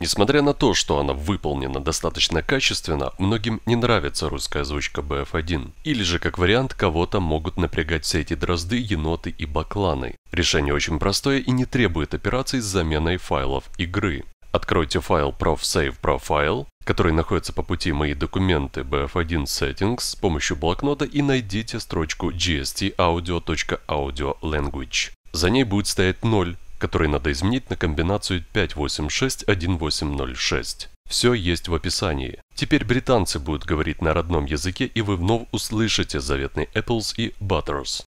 Несмотря на то, что она выполнена достаточно качественно, многим не нравится русская озвучка BF1. Или же, как вариант, кого-то могут напрягать все эти дрозды, еноты и бакланы. Решение очень простое и не требует операций с заменой файлов игры. Откройте файл ProfSave Profile, который находится по пути «Мои документы» BF1 Settings с помощью блокнота и найдите строчку gstaudio.audiolanguage. За ней будет стоять 0, который надо изменить на комбинацию 5861806. Все есть в описании. Теперь британцы будут говорить на родном языке, и вы вновь услышите заветный Apples и Butters.